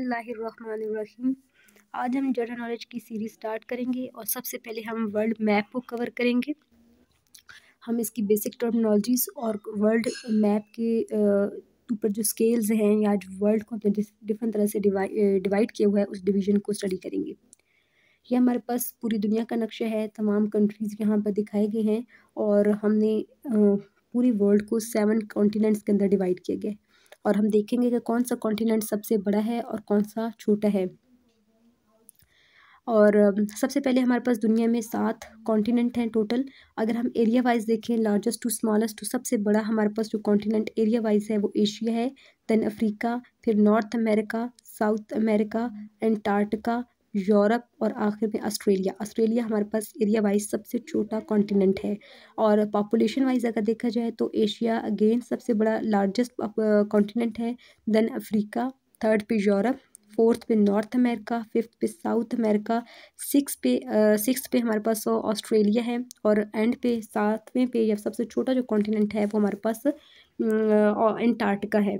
बिस्मिल्लाहिर्रहमानिर्रहीम आज हम जनरल नॉलेज की सीरीज़ स्टार्ट करेंगे और सबसे पहले हम वर्ल्ड मैप को कवर करेंगे हम इसकी बेसिक टर्मिनोलॉजीज़ और वर्ल्ड मैप के ऊपर जो स्केल्स हैं या जो वर्ल्ड को हमने तो डिफरेंट तरह से डिवाइड किया हुआ है उस डिवीज़न को स्टडी करेंगे ये हमारे पास पूरी दुनिया का नक्शा है तमाम कंट्रीज़ यहाँ पर दिखाए गए हैं और हमने पूरी वर्ल्ड को सेवन कॉन्टिनेंट्स के अंदर डिवाइड किया गया है और हम देखेंगे कि कौन सा कॉन्टिनेंट सबसे बड़ा है और कौन सा छोटा है और सबसे पहले हमारे पास दुनिया में सात कॉन्टिनेंट हैं टोटल अगर हम एरिया वाइज देखें लार्जेस्ट टू स्मॉलेस्ट टू सबसे बड़ा हमारे पास जो कॉन्टिनेंट एरिया वाइज है वो एशिया है देन अफ्रीका फिर North America South America Antarctica Europe और आखिर में ऑस्ट्रेलिया ऑस्ट्रेलिया हमारे पास एरिया वाइज सबसे छोटा कॉन्टिनेंट है और पॉपुलेशन वाइज अगर देखा जाए तो एशिया अगेन सबसे बड़ा लार्जेस्ट कॉन्टिनेंट है देन अफ्रीका थर्ड पे यूरोप फोर्थ पे नॉर्थ अमेरिका फिफ्थ पे साउथ अमेरिका सिक्स पे सिक्स पे हमारे पास ऑस्ट्रेलिया है और एंड पे सातवें पे या सबसे छोटा जो कॉन्टिनेंट है वो हमारे पास एंटार्टिका है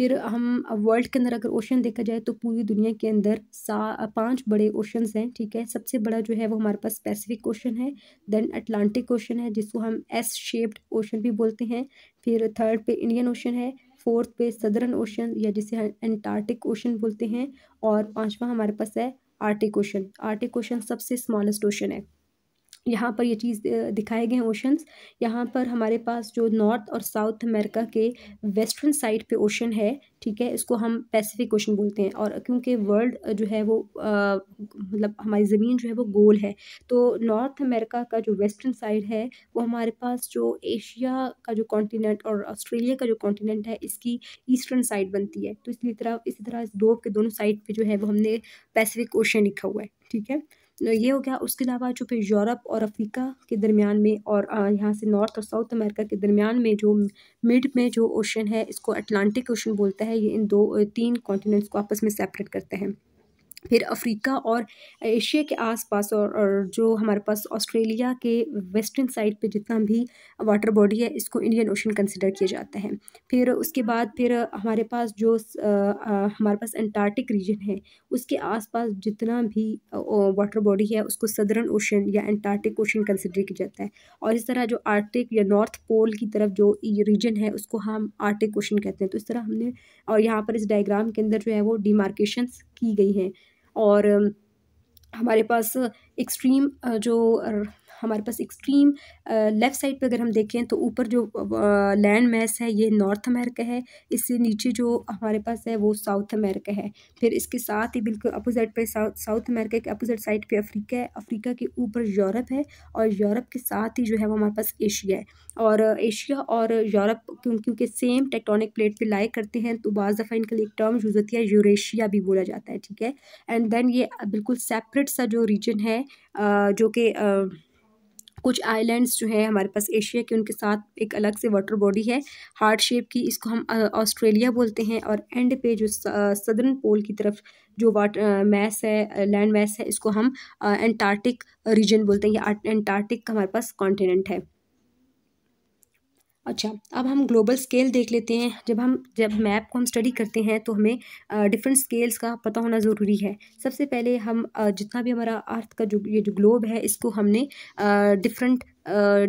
फिर हम वर्ल्ड के अंदर अगर ओशन देखा जाए तो पूरी दुनिया के अंदर सा पाँच बड़े ओशंस हैं ठीक है सबसे बड़ा जो है वो हमारे पास पैसिफिक ओशन है देन अटलांटिक ओशन है जिसको हम एस शेप्ड ओशन भी बोलते हैं फिर थर्ड पे इंडियन ओशन है फोर्थ पे सदर्न ओशन या जिसे हम एंटार्टिक ओशन बोलते हैं और पाँचवा हमारे पास है आर्टिक ओशन आर्टिक ओशन सबसे स्मॉलेस्ट ओशन है यहाँ पर ये चीज़ दिखाए गए हैं ओशंस यहाँ पर हमारे पास जो नॉर्थ और साउथ अमेरिका के वेस्टर्न साइड पे ओशन है ठीक है इसको हम पैसिफिक ओशन बोलते हैं और क्योंकि वर्ल्ड जो है वो मतलब हमारी ज़मीन जो है वो गोल है तो नॉर्थ अमेरिका का जो वेस्टर्न साइड है वो हमारे पास जो एशिया का जो कॉन्टीनेंट और ऑस्ट्रेलिया का जो कॉन्टीनेंट है इसकी ईस्टर्न साइड बनती है तो इसी तरह इसी तरह इस ग्लोब के दोनों साइड पर जो है वो हमने पैसिफिक ओशन लिखा हुआ है ठीक है तो ये हो गया उसके अलावा जो फिर यूरोप और अफ्रीका के दरमियान में और यहाँ से नॉर्थ और साउथ अमेरिका के दरमियान में जो मिड में जो ओशन है इसको अटलांटिक ओशन बोलता है ये इन दो तीन कॉन्टिनेंट्स को आपस में सेपरेट करते हैं फिर अफ्रीका और एशिया के आसपास और, और जो हमारे पास ऑस्ट्रेलिया के वेस्टर्न साइड पे जितना भी वाटर बॉडी है इसको इंडियन ओशन कंसिडर किया जाता है फिर उसके बाद फिर हमारे पास जो आ, आ, हमारे पास अंटार्कटिक रीजन है उसके आसपास जितना भी वाटर बॉडी है उसको सदर्न ओशन या अंटार्कटिक ओशन कंसिडर किया जाता है और इस तरह जो आर्टिक या नॉर्थ पोल की तरफ जो रीजन है उसको हम आर्टिक ओशन कहते हैं तो इस तरह हमने और यहाँ पर इस डाइग्राम के अंदर जो है वो डिमार्केशंस की गई हैं और हमारे पास एक्सट्रीम जो हमारे पास एक्सट्रीम लेफ़्ट साइड पे अगर हम देखें तो ऊपर जो लैंड मैस है ये नॉर्थ अमेरिका है इससे नीचे जो हमारे पास है वो साउथ अमेरिका है फिर इसके साथ ही बिल्कुल अपोजिट पे साउथ साउथ अमेरिका के अपोजिट साइड पे अफ्रीका है अफ्रीका के ऊपर यूरोप है और यूरोप के साथ ही जो है वो हमारे पास एशिया है और एशिया और यूरोप क्योंकि सेम टेक्टोनिक प्लेट पर लाए करते हैं तो बाज़ दफ़ा इनके लिए एक टर्म यूज़ होती है यूरेशिया भी बोला जाता है ठीक है एंड देन ये बिल्कुल सेपरेट सा जो रीजन है जो कि कुछ आइलैंड्स जो हैं हमारे पास एशिया के उनके साथ एक अलग से वाटर बॉडी है हार्ट शेप की इसको हम ऑस्ट्रेलिया बोलते हैं और एंड पे जो सदर्न पोल की तरफ जो वाटर मैस है लैंड मैस है इसको हम एंटार्टिक रीजन बोलते हैं या एंटार्टिक हमारे पास कॉन्टिनेंट है अच्छा अब हम ग्लोबल स्केल देख लेते हैं जब हम जब मैप को हम स्टडी करते हैं तो हमें डिफरेंट स्केल्स का पता होना ज़रूरी है सबसे पहले हम जितना भी हमारा अर्थ का जो ये जो ग्लोब है इसको हमने डिफरेंट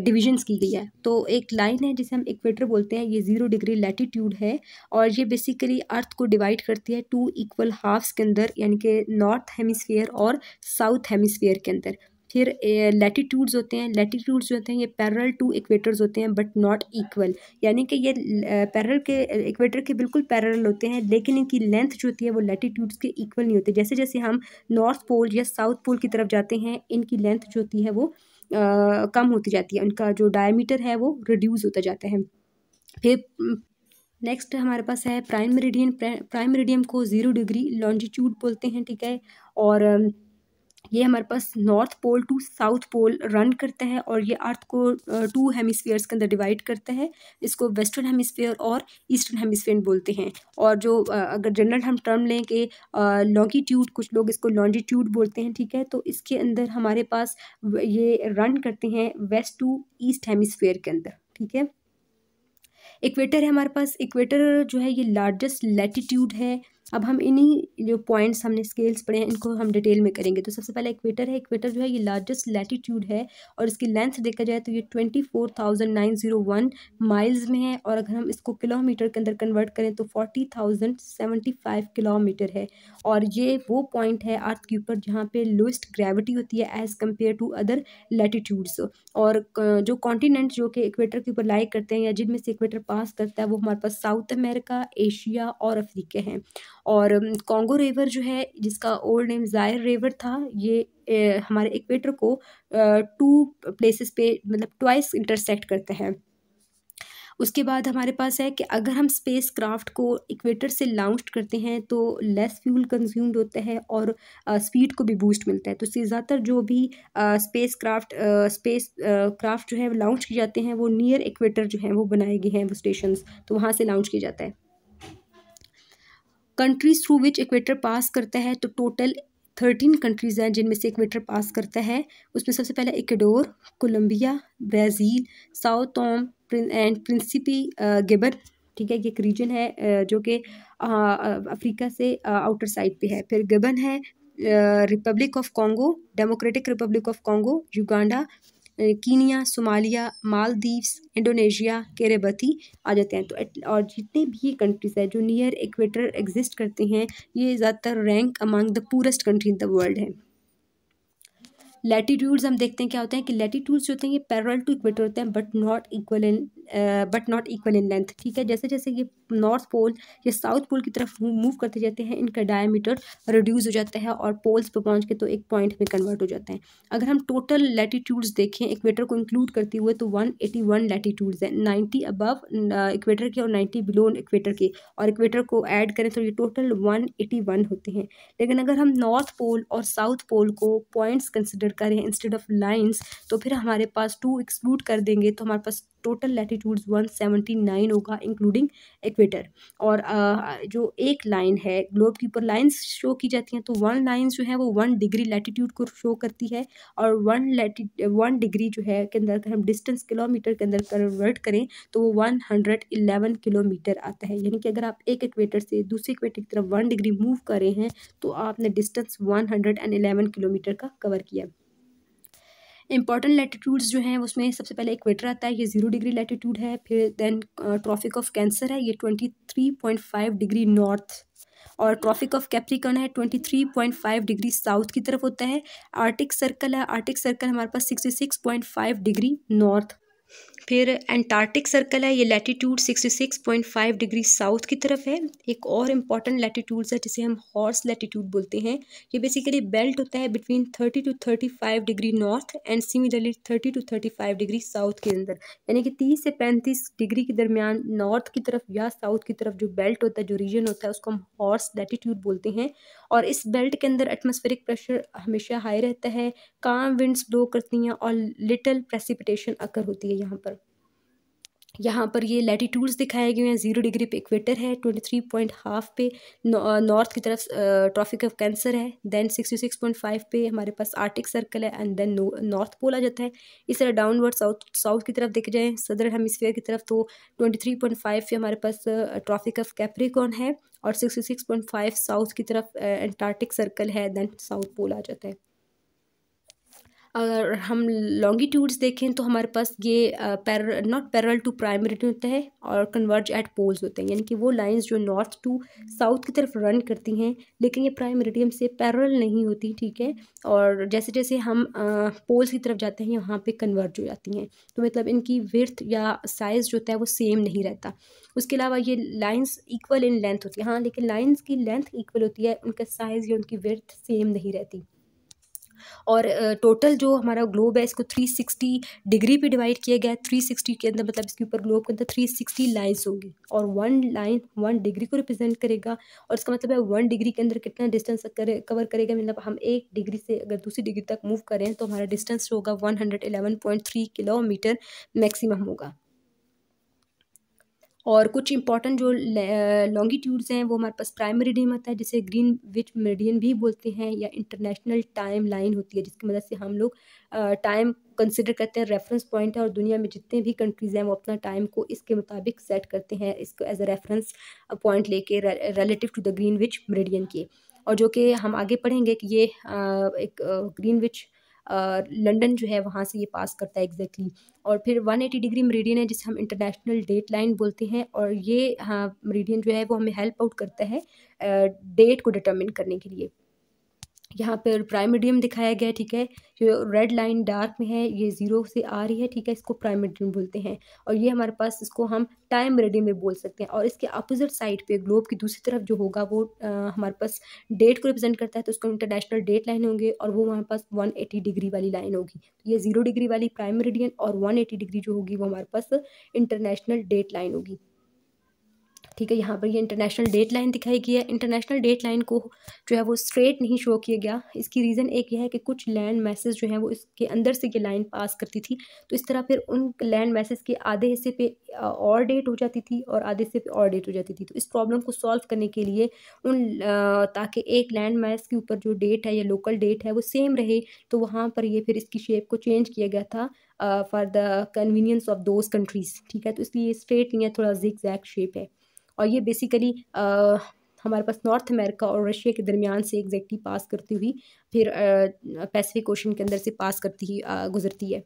डिविजन्स की गई है तो एक लाइन है जिसे हम इक्वेटर बोलते हैं ये ज़ीरो डिग्री लैटीट्यूड है और ये बेसिकली अर्थ को डिवाइड करती है टू इक्वल हाफ्स के अंदर यानी कि नॉर्थ हेमिसफेयर और साउथ हेमिसफेयर के अंदर फिर लेटीट्यूड्स होते हैं लेटीट्यूड्स जो होते हैं ये पैरल टू इक्वेटर्स होते हैं बट नॉट इक्वल यानी कि ये पैरल के इक्वेटर के बिल्कुल पैरल होते हैं लेकिन इनकी लेंथ जो होती है वो लेटीट्यूड्स के इक्वल नहीं होते जैसे जैसे हम नॉर्थ पोल या साउथ पोल की तरफ जाते हैं इनकी लेंथ जो होती है वो आ, कम होती जाती है उनका जो डायमीटर है वो रिड्यूस होता जाता है फिर नेक्स्ट हमारे पास है प्राइम मेरिडियन प्राइम मेरिडियम को ज़ीरो डिग्री लॉन्जिट्यूड बोलते हैं ठीक है और ये हमारे पास north pole to south pole run करता है और ये अर्थ को टू हेमिसफेयर्स के अंदर डिवाइड करता है इसको वेस्टर्न हेमिसफेयर और ईस्टर्न हेमिसफेयर बोलते हैं और जो अगर जनरल हम टर्म लें कि लॉन्गीट्यूड कुछ लोग इसको लॉन्जीट्यूड बोलते हैं ठीक है तो इसके अंदर हमारे पास ये रन करते हैं वेस्ट टू ईस्ट हेमिसफेयर के अंदर ठीक है इक्वेटर है हमारे पास इक्वेटर जो है ये लार्जेस्ट लेटिट्यूड है अब हम इन्हीं जो पॉइंट्स हमने स्केल्स पढ़े हैं इनको हम डिटेल में करेंगे तो सबसे पहले इक्वेटर है इक्वेटर जो है ये लार्जेस्ट लैटीट्यूड है और इसकी लेंथ देखा जाए तो ये twenty four thousand nine zero one miles में है और अगर हम इसको किलोमीटर के अंदर कन्वर्ट करें तो forty thousand seventy five kilometre है और ये वो पॉइंट है अर्थ के ऊपर जहाँ पे लोएस्ट ग्रेविटी होती है as compared to other latitudes और जो कॉन्टीनेंट जो कि इक्वेटर के ऊपर लाइक करते हैं या जिनमें से इक्वेटर पास करता है वो हमारे पास साउथ अमेरिका एशिया और अफ्रीका हैं और कॉन्गो रेवर जो है जिसका ओल्ड नेम जायर रेवर था ये ए, हमारे इक्वेटर को टू प्लेसेस पे मतलब ट्वाइस इंटरसेक्ट करते हैं उसके बाद हमारे पास है कि अगर हम स्पेस क्राफ्ट को इक्वेटर से लॉन्च करते हैं तो लेस फ्यूल कंज्यूम्ड होता है और स्पीड को भी बूस्ट मिलता है तो इससे ज़्यादातर जो भी स्पेस क्राफ्ट स्पेस क्राफ्ट जो है लॉन्च किए जाते हैं वो नियर इक्वेटर जो है वो बनाए गए हैं वो स्टेशन तो वहाँ से लॉन्च किया जाता है countries through which equator pass करता है तो टोटल थर्टीन कंट्रीज़ हैं जिनमें से इक्वेटर पास करता है उसमें सबसे पहले Ecuador Colombia Brazil south Tome and Principe गिबर ठीक है ये एक रीजन है जो कि अफ्रीका से आउटर साइड पे है फिर गबन है republic of Congo democratic republic of Congo Uganda Kenya Somalia Maldives Indonesia Kiribati आ जाते हैं तो और जितने भी ये कंट्रीज़ हैं जो नियर इक्वेटर एग्जिस्ट करते हैं ये ज़्यादातर rank among the poorest country in the world है लेटीट्यूड्स हम देखते हैं क्या होते हैं कि लेटीट्यूड्स जो होते हैं ये पैरल टू इक्वेटर होते हैं but not equal in but not equal in length ठीक है जैसे जैसे ये नॉर्थ पोल या साउथ पोल की तरफ मूव करते जाते हैं इनका डायमीटर रिड्यूस हो जाता है और पोल्स पर पहुँच के तो एक पॉइंट में कन्वर्ट हो जाते हैं अगर हम टोटल लेटीट्यूड्स देखें इक्वेटर को इंक्लूड करते हुए तो वन एटी वन लेटीट्यूड्स हैं नाइन्टी अबव इक्वेटर के और नाइन्टी बिलो इक्वेटर के और इक्वेटर को ऐड करें तो ये टोटल वन एटी वन होते हैं लेकिन अगर हम नॉर्थ पोल और साउथ पोल को पॉइंट्स कंसिडर एक्सक्लूडेड करें इंस्टेड ऑफ लाइन्स तो फिर हमारे पास टू एक्सक्लूड कर देंगे तो हमारे पास टोटल लैटिट्यूड्स नाइन होगा इंक्लूडिंग इक्वेटर और जो एक लाइन है ग्लोब के ऊपर लाइन्स शो की जाती हैं तो वन लाइन जो है वो वन डिग्री लैटिट्यूड को शो करती है और वन लैटी वन डिग्री जो है के अंदर अगर हम डिस्टेंस किलोमीटर के अंदर कन्वर्ट करें तो वो वन हंड्रेड इलेवन किलोमीटर आता है यानी कि अगर आप एक इक्वेटर से दूसरे इक्वेटर की तरफ वन डिग्री मूव करें हैं तो आपने distance one hundred and eleven kilometre का कवर किया है इंपॉर्टेंट लैटीट्यूड्स जो हैं उसमें सबसे पहले इक्वेटर आता है ये जीरो डिग्री लेटिट्यूड है फिर देन ट्रॉफिक ऑफ कैंसर है ये twenty three point five degree north और ट्रॉफिक ऑफ कैप्रिकन है twenty three point five degree south की तरफ होता है आर्टिक सर्कल है आर्टिक सर्कल हमारे पास sixty six point five degree north फिर एंटार्टिक सर्कल है ये लैटीट्यूड 66.5 डिग्री साउथ की तरफ है एक और इम्पॉर्टेंट लैटीट्यूड है जिसे हम हॉर्स लैटीट्यूड बोलते हैं ये बेसिकली बेल्ट होता है between 30 to 35 degree north and similarly 30 to 35 degree south के अंदर यानी कि 30 से 35 डिग्री के दरमियान नॉर्थ की तरफ या साउथ की तरफ जो बेल्ट होता है जो रीजन होता है उसको हम हॉर्स लैटीट्यूड बोलते हैं और इस बेल्ट के अंदर एटमोसफेरिक प्रेशर हमेशा हाई रहता है काम विंड्स ब्लो करती हैं और लिटल प्रेसिपिटेशन अकर होती है यहाँ पर यहाँ पर ये लैटीट्यूड्स दिखाए गए हैं ज़ीरो डिग्री पे इक्वेटर है ट्वेंटी थ्री पॉइंट हाफ पे नॉर्थ uh, की तरफ ट्रॉफिक ऑफ कैंसर है then sixty six point five पे हमारे पास आर्टिक सर्कल है एंड देन नॉर्थ पोल आ जाता है इस तरह डाउनवर्ड साउथ साउथ की तरफ देखे जाएँ सदर्न हेमिसफेयर की तरफ तो ट्वेंटी थ्री पॉइंट फाइव पे हमारे पास ट्रॉफिक ऑफ कैप्रिकॉन है और sixty six point five south की तरफ एंटार्टिक uh, सर्कल है देन साउथ पोल आ जाता है अगर हम लॉन्गिट्यूड्स देखें तो हमारे पास ये पैर नॉट पैरल टू प्राइम रिटन होता है और कन्वर्ज एट पोल्स होते हैं यानी कि वो लाइंस जो नॉर्थ टू साउथ की तरफ रन करती हैं लेकिन ये प्राइम मेरिडियम से पैरल नहीं होती ठीक है और जैसे जैसे हम पोल्स की तरफ जाते हैं वहाँ पे कन्वर्ज हो जाती हैं तो मतलब इनकी विर्थ या साइज़ जो होता है वो सेम नहीं रहता उसके अलावा ये लाइन्स इक्वल इन लेंथ होती है हाँ लेकिन लाइन्स की लेंथ इक्वल होती है उनका साइज़ या उनकी विर्थ सेम नहीं रहती और टोटल जो हमारा ग्लोब है इसको थ्री सिक्सटी डिग्री पे डिवाइड किया गया है थ्री सिक्सटी के अंदर मतलब इसके ऊपर ग्लोब के अंदर थ्री सिक्सटी लाइन्स होंगी और वन लाइन वन डिग्री को रिप्रेजेंट करेगा और इसका मतलब है वन डिग्री के अंदर कितना डिस्टेंस करे, कवर करेगा मतलब हम एक डिग्री से अगर दूसरी डिग्री तक मूव करें तो हमारा डिस्टेंस होगा one hundred eleven point three kilometre maximum होगा और कुछ इंपॉर्टेंट जो लॉन्गिट्यूड्स हैं वो हमारे पास प्राइम मेरिडियन होता है जिसे ग्रीन विच मेरिडियन भी बोलते हैं या इंटरनेशनल टाइम लाइन होती है जिसकी मदद से हम लोग टाइम कंसिडर करते हैं रेफरेंस पॉइंट है और दुनिया में जितने भी कंट्रीज़ हैं वो अपना टाइम को इसके मुताबिक सेट करते हैं इसको एज अ रेफरेंस पॉइंट लेके relative to the Greenwich meridian के और जो कि हम आगे पढ़ेंगे कि ये एक ग्रीन विच लंडन जो है वहाँ से ये पास करता है एग्जैक्टली exactly. और फिर 180 डिग्री मरीडियन है जिसे हम इंटरनेशनल डेट लाइन बोलते हैं और ये हाँ मरीडियन जो है वो हमें हेल्प आउट करता है डेट को डिटर्मिन करने के लिए यहाँ पर प्राइमेडियम दिखाया गया है ठीक है जो रेड लाइन डार्क में है ये ज़ीरो से आ रही है ठीक है इसको प्राइमेडियम बोलते हैं और ये हमारे पास इसको हम टाइम रेडियम में बोल सकते हैं और इसके अपोजिट साइड पे ग्लोब की दूसरी तरफ जो होगा वो आ, हमारे पास डेट को रिप्रेजेंट करता है तो उसको इंटरनेशनल डेट लाइन होंगे और वो हमारे पास वन एटी डिग्री वाली लाइन होगी तो ये ज़ीरो डिग्री वाली प्राइम रेडियन और वन एटी डिग्री जो होगी वो हमारे पास इंटरनेशनल डेट लाइन होगी ठीक है यहाँ पर ये इंटरनेशनल डेट लाइन दिखाई गई है इंटरनेशनल डेट लाइन को जो है वो स्ट्रेट नहीं शो किया गया इसकी रीज़न एक यह है कि कुछ लैंड मैसेज जो है वो इसके अंदर से ये लाइन पास करती थी तो इस तरह फिर उन लैंड मैसेज के आधे हिस्से पे और डेट हो जाती थी और आधे हिस्से पे और डेट हो जाती थी तो इस प्रॉब्लम को सॉल्व करने के लिए उन ताकि एक लैंड मैस के ऊपर जो डेट है या लोकल डेट है वो सेम रहे तो वहाँ पर ये फिर इसकी शेप को चेंज किया गया था for the convenience of those countries ठीक है तो इसलिए स्ट्रेट नहीं है थोड़ा जिक जैक शेप है और ये बेसिकली हमारे पास नॉर्थ अमेरिका और रशिया के दरमियान से एग्जैक्टली पास करती हुई फिर पैसिफिक ओशन के अंदर से पास करती ही गुजरती है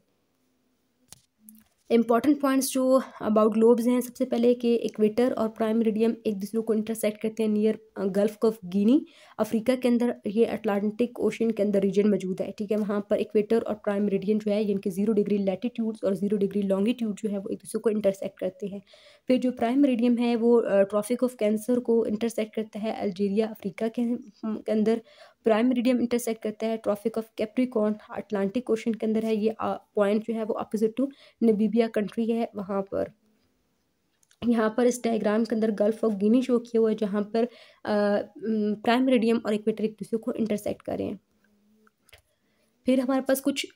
इंपॉर्टेंट पॉइंट्स जो अबाउट ग्लोब्स हैं सबसे पहले कि इक्वेटर और प्राइम रेडियम एक दूसरे को इंटरसेक्ट करते हैं near gulf of Guinea Africa के अंदर ये अटलांटिक ओशन के अंदर रीजन मौजूद है ठीक है वहाँ पर इक्वेटर और प्राइम रेडियम जो है इनके जीरो डिग्री लैटिट्यूड्स और जीरो डिग्री लॉन्गीट्यूड जो है वो एक दूसरे को इंटरसेक्ट करते हैं फिर जो प्राइम रेडियम है वो ट्रॉफिक ऑफ कैंसर को इंटरसेक्ट करता है अल्जीरिया अफ्रीका के अंदर प्राइम मेरिडियम इंटरसेक्ट करता है tropic of Capricorn Atlantic ocean के अंदर है ये पॉइंट जो है वो अपोजिट टू नबीबिया कंट्री है वहाँ पर यहाँ पर इस डायग्राम के अंदर गल्फ ऑफ गिनी शो किया हुआ है जहाँ पर प्राइम मेरिडियम और इक्वेटर एक दूसरे को इंटरसेक्ट करें फिर हमारे पास कुछ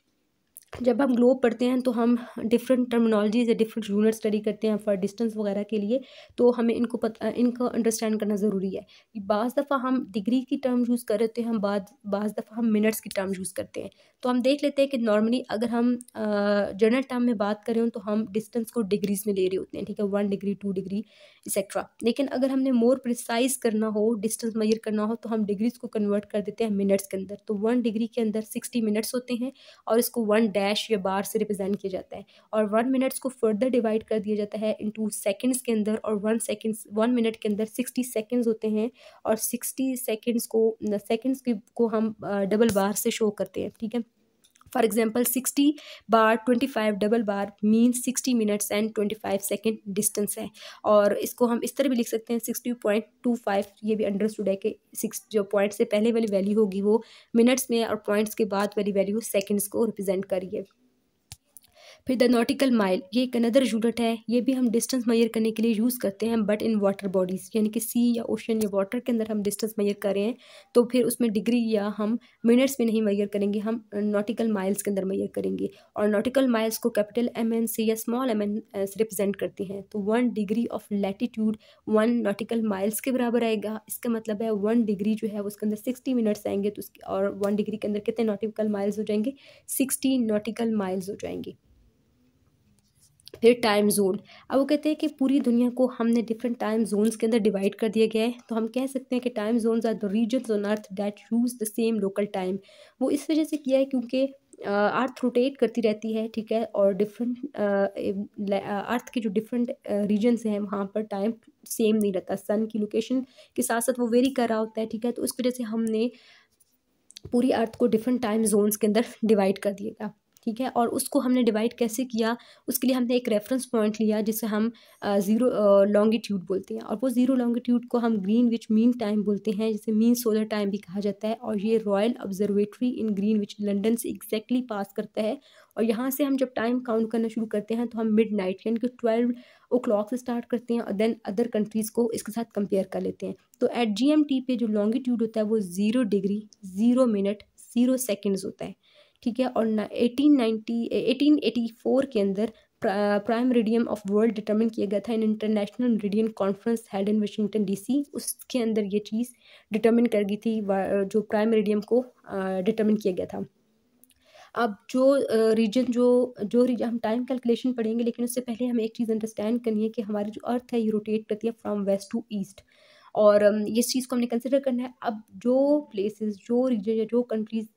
जब हम ग्लोब पढ़ते हैं तो हम डिफरेंट टर्मिनोलॉजीज या डिफरेंट यूनिट स्टडी करते हैं फॉर डिस्टेंस वगैरह के लिए तो हमें इनको पता इनको अंडरस्टैंड करना ज़रूरी है बाज़ दफ़ा हम डिग्री की टर्म यूज़ कर रहे हैं हम बाद दफ़ा हम मिनट्स की टर्म यूज़ करते हैं तो हम देख लेते हैं कि नॉर्मली अगर हम जनरल टर्म में बात करें तो हम डिस्टेंस को डिग्रीज़ में ले रहे होते हैं ठीक है one degree two degree etcetera लेकिन अगर हमने मोर प्रिसाइज करना हो डिस्टेंस मैयर करना हो तो हम डिग्रीज़ को कन्वर्ट कर देते हैं मिनट्स के अंदर तो वन डिग्री के अंदर सिक्सटी मिनट्स होते हैं और इसको वन डैश या बार से रिप्रेजेंट किया जाता है और वन मिनट्स को फर्दर डिवाइड कर दिया जाता है टू सेकेंड्स के अंदर और वन सेकेंड वन मिनट के अंदर सिक्सटी सेकेंड्स होते हैं और सिक्सटी सेकेंड्स को सेकेंड्स को हम डबल uh, बार से शो करते हैं ठीक है for example sixty bar twenty five double bar mean sixty minutes and twenty five second distance है और इसको हम इस तरह भी लिख सकते हैं पॉइंट टू फाइव ये भी अंडरस्टूड है कि सिक्स जो पॉइंट से पहले वाली वैल्यू होगी वो मिनट्स में और पॉइंट्स के बाद वाली वैल्यू सेकेंड्स को रिप्रेजेंट करिए फिर द नॉटिकल माइल ये एक अनदर यूनिट है ये भी हम डिस्टेंस मैयर करने के लिए यूज़ करते हैं बट इन वाटर बॉडीज़ यानी कि सी या ओशन या वाटर के अंदर हम डिस्टेंस मैयर करें तो फिर उसमें डिग्री या हम मिनट्स में नहीं मैयर करेंगे हम नॉटिकल माइल्स के अंदर मैयर करेंगे और नॉटिकल माइल्स को कैपिटल एम एन से या स्मॉल एम एन से रिप्रेजेंट करते हैं तो one degree of latitude one nautical miles के बराबर आएगा इसका मतलब है वन डिग्री जो है उसके अंदर सिक्सटी मिनट्स आएंगे तो उसके और वन डिग्री के अंदर कितने नॉटिकल माइल्स हो जाएंगे सिक्सटी नॉटिकल माइल्स हो जाएंगे फिर टाइम जोन अब वो कहते हैं कि पूरी दुनिया को हमने डिफरेंट टाइम जोन्स के अंदर डिवाइड कर दिया गया है तो हम कह सकते हैं कि time zones are the region on earth that use the same local time वो इस वजह से किया है क्योंकि अर्थ रोटेट करती रहती है ठीक है और डिफरेंट अर्थ के जो डिफरेंट रीजन्स हैं वहाँ पर टाइम सेम नहीं रहता सन की लोकेशन के साथ साथ वो वेरी कर रहा होता है ठीक है तो उस वजह से हमने पूरी अर्थ को डिफरेंट टाइम जोन्स के अंदर डिवाइड कर दिएगा ठीक है और उसको हमने डिवाइड कैसे किया उसके लिए हमने एक रेफरेंस पॉइंट लिया जिसे हम ज़ीरो लॉन्गिट्यूड बोलते हैं और वो ज़ीरो लॉन्गिट्यूड को हम ग्रीन विच मीन टाइम बोलते हैं जिसे मीन सोलर टाइम भी कहा जाता है और ये royal observatory in Greenwich London से एग्जैक्टली पास करता है और यहाँ से हम जब टाइम काउंट करना शुरू करते हैं तो हम मिड नाइट यानी कि ट्वेल्व ओ क्लॉक से स्टार्ट करते हैं और देन अदर कंट्रीज़ को इसके साथ कंपेयर कर लेते हैं तो एट जी पे जो लॉन्गिट्यूड होता है वो zero degree zero minute zero seconds होता है ठीक है और एटीन फोर के अंदर prime meridian of world determine किया गया था in international meridian conference held in Washington DC उसके अंदर ये चीज़ डिटर्मिन कर गई थी जो प्राइम रेडियम को डिटर्मिन किया गया था अब जो रीजन जो जो रीजन हम टाइम कैलकुलेशन पढ़ेंगे लेकिन उससे पहले हमें एक चीज़ अंडरस्टैंड करनी है कि हमारी जो अर्थ है ये रोटेट करती है फ्रॉम वेस्ट टू ईस्ट और इस चीज़ को हमने कंसिडर करना है अब जो प्लेसेस जो रीजन या जो कंट्रीज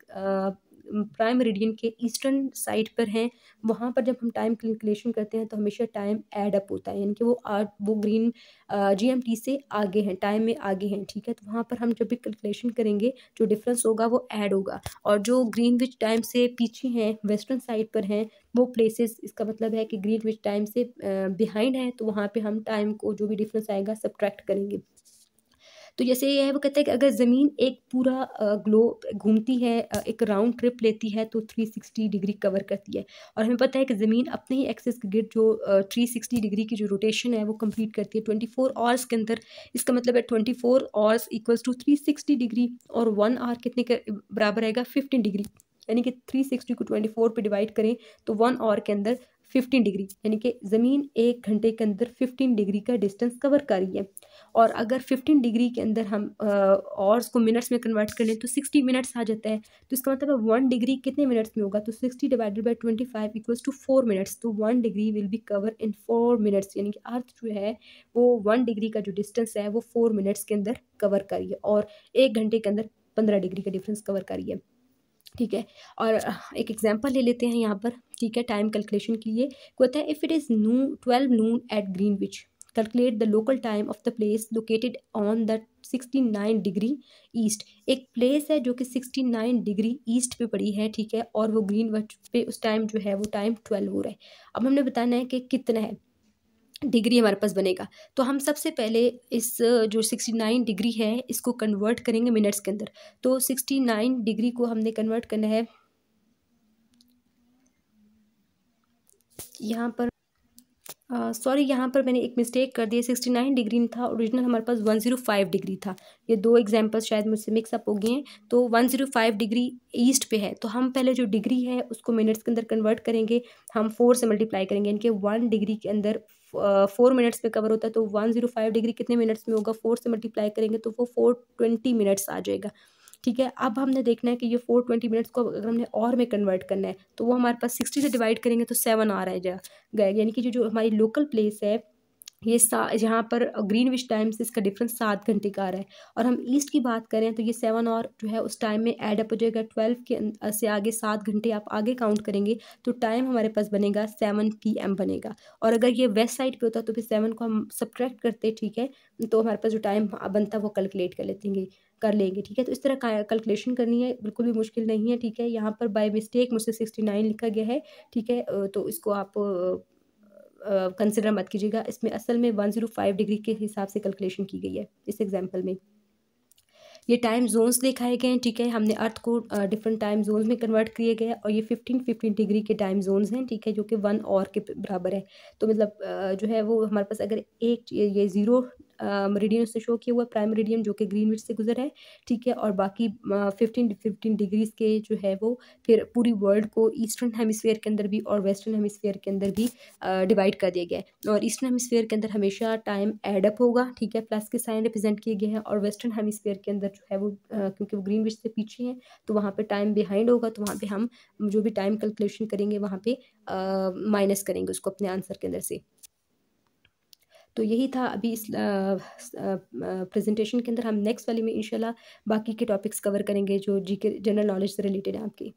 प्राइम रेडियन के ईस्टर्न साइड पर हैं वहाँ पर जब हम टाइम कैलकुलेशन करते हैं तो हमेशा टाइम ऐड अप होता है यानी कि वो आ वो ग्रीन जी से आगे हैं टाइम में आगे हैं ठीक है तो वहाँ पर हम जब भी कैलकुलेशन करेंगे जो डिफरेंस होगा वो ऐड होगा और जो ग्रीन विच टाइम से पीछे हैं वेस्टर्न साइड पर हैं वो प्लेसेस इसका मतलब है कि ग्रीन विच टाइम से बिहाइंड हैं तो वहाँ पर हम टाइम को जो भी डिफरेंस आएगा सब्ट्रैक्ट करेंगे तो जैसे यह है वो कहते हैं कि अगर ज़मीन एक पूरा ग्लो घूमती है एक राउंड ट्रिप लेती है तो थ्री सिक्सटी डिग्री कवर करती है और हमें पता है कि ज़मीन अपने ही एक्सेस गिरड जो थ्री सिक्सटी डिग्री की जो रोटेशन है वो कम्प्लीट करती है ट्वेंटी फोर आवर्स के अंदर इसका मतलब है twenty four hours equals to three sixty degree और वन आवर कितने के बराबर रहेगा फिफ्टीन डिग्री यानी कि थ्री सिक्सटी को ट्वेंटी फोर पर डिवाइड करें तो वन आवर के अंदर 15 डिग्री यानी कि ज़मीन एक घंटे के अंदर 15 डिग्री का डिस्टेंस कवर कर रही है और अगर 15 डिग्री के अंदर हम आवर्स को मिनट्स में कन्वर्ट कर लें तो 60 मिनट्स आ जाता है तो इसका मतलब वन डिग्री कितने मिनट्स में होगा तो 60 divided by twenty five equals to four minutes तो one degree will be cover in four minutes यानी कि अर्थ जो है वो वन डिग्री का जो डिस्टेंस है वो फोर मिनट्स के अंदर कवर करिए और एक घंटे के अंदर पंद्रह डिग्री का डिफरेंस कवर करिए ठीक है और एक एग्जांपल ले लेते हैं यहाँ पर ठीक है टाइम कैलकुलेशन के लिए कहता है if it is noon twelve noon at Greenwich calculate the local time of the place located on the sixty nine degree east एक प्लेस है जो कि सिक्सटी नाइन डिग्री ईस्ट पे पड़ी है ठीक है और वो ग्रीन वच पे उस टाइम जो है वो टाइम ट्वेल्व हो रहा है अब हमने बताना है कि कितना है डिग्री हमारे पास बनेगा तो हम सबसे पहले इस जो सिक्सटी नाइन डिग्री है इसको कन्वर्ट करेंगे मिनट्स के अंदर तो सिक्सटी नाइन डिग्री को हमने कन्वर्ट करना है यहाँ पर सॉरी यहाँ पर मैंने एक मिस्टेक कर दी सिक्सटी नाइन डिग्री था ओरिजिनल हमारे पास वन जीरो फाइव डिग्री था ये दो एग्जांपल्स शायद मुझसे मिक्सअप हो गए हैं तो one zero five degree east पे है तो हम पहले जो डिग्री है उसको मिनट्स के अंदर कन्वर्ट करेंगे हम फोर से मल्टीप्लाई करेंगे इनके वन डिग्री के अंदर फोर मिनट्स में कवर होता है तो वन जीरो फाइव डिग्री कितने मिनट्स में होगा फोर से मल्टीप्लाई करेंगे तो वो फोर ट्वेंटी मिनट्स आ जाएगा ठीक है अब हमने देखना है कि ये फोर ट्वेंटी मिनट्स को अगर हमने और में कन्वर्ट करना है तो वो हमारे पास सिक्सटी से डिवाइड करेंगे तो सेवन आ रहा है जाएगा यानी कि जो जो हमारी लोकल प्लेस है ये सा यहाँ पर ग्रीन विच टाइम से इसका डिफरेंस सात घंटे का आ रहा है और हम ईस्ट की बात करें तो ये सेवन और जो है उस टाइम में ऐड अप हो जाएगा ट्वेल्व के अं, से आगे सात घंटे आप आगे काउंट करेंगे तो टाइम हमारे पास बनेगा सेवन पी एम बनेगा और अगर ये वेस्ट साइड पे होता तो फिर सेवन को हम सब्ट्रैक्ट करते ठीक है तो हमारे पास जो टाइम बनता वो कैलकुलेट कर लेते हैं कर लेंगे ठीक है तो इस तरह कैलकुलेशन करनी है बिल्कुल भी मुश्किल नहीं है ठीक है यहाँ पर बाय मिस्टेक मुझसे सिक्सटी नाइन लिखा गया है ठीक है तो इसको आप कंसिडर मत कीजिएगा इसमें असल में वन जीरो फाइव डिग्री के हिसाब से कैलकुलेशन की गई है इस एग्जाम्पल में ये टाइम जोन्स दिखाए गए हैं ठीक है हमने अर्थ को डिफरेंट टाइम जोन्स में कन्वर्ट किए गए और ये फिफ्टीन फिफ्टीन डिग्री के टाइम जोन्स हैं ठीक है जो कि वन और के बराबर है तो मतलब जो है वो हमारे पास अगर एक ये ज़ीरो मेरिडियन से शो किया हुआ प्राइम मेरिडियन जो कि ग्रीनविच से गुजर है ठीक है और बाकी फिफ्टीन फिफ्टीन डिग्रीज़ के जो है वो फिर पूरी वर्ल्ड को ईस्टर्न हेमिसफेयर के अंदर भी और वेस्टर्न हेमिसफेयर के अंदर भी डिवाइड कर दिया गया है और ईस्टर्न हेमिसफेयर के अंदर हमेशा टाइम एडअप होगा ठीक है प्लस के साइन रिप्रेजेंट किए गए हैं और वेस्टर्न हेमिसफेयर के अंदर जो है वो क्योंकि वो ग्रीनविच से पीछे हैं तो वहाँ पर टाइम बिहाइंड होगा तो वहाँ पर हम जो भी टाइम कैलकुलेशन करेंगे वहाँ पर माइनस करेंगे उसको अपने आंसर के अंदर से तो यही था अभी इस प्रेजेंटेशन के अंदर हम नेक्स्ट वाले में इंशाल्लाह बाकी के टॉपिक्स कवर करेंगे जो जी के जनरल नॉलेज से रिलेटेड हैं आपकी